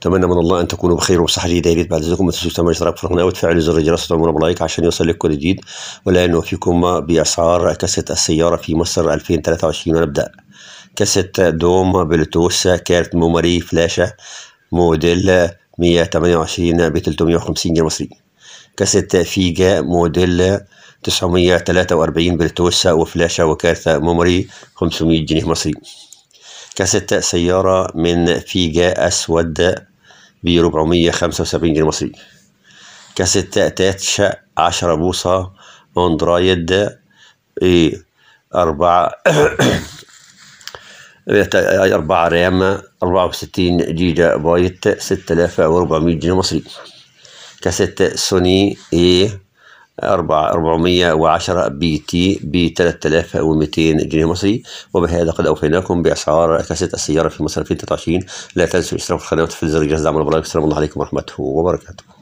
اتمنى من الله ان تكونوا بخير وبصحه جيده بعد ذلك ما تنسوا تعملوا اشتراك في القناه وتفعلوا زر الجرس وتعملوا بلايك عشان يوصلك كل جديد ولا نوفيكم باسعار كاسه السياره في مصر 2023 ونبدا كاسه دوم بلوتوس كارت ميموري فلاشه موديل 128 ب 350 جنيه مصري كاسه فيجا موديل 943 بلوتوث وفلاشه وكارت ميموري 500 جنيه مصري كاسة سيارة من فيجا أسود ب 475 جنيه مصري كاسيت تاتشا 10 بوصة اندرايد ايه أربعة 4 إيه، رام أربعة وستين جيجا بايت ستة آلاف جنيه مصري كاسيت سوني إيه 410 بي تي ب 3200 جنيه مصري وبهذا قد اوفيناكم باسعار كاسيت السياره في مصر 2023 لا تنسوا الاشتراك في القناه وتفعيل زر الجرس دعم البرنامج السلام عليكم ورحمه الله وبركاته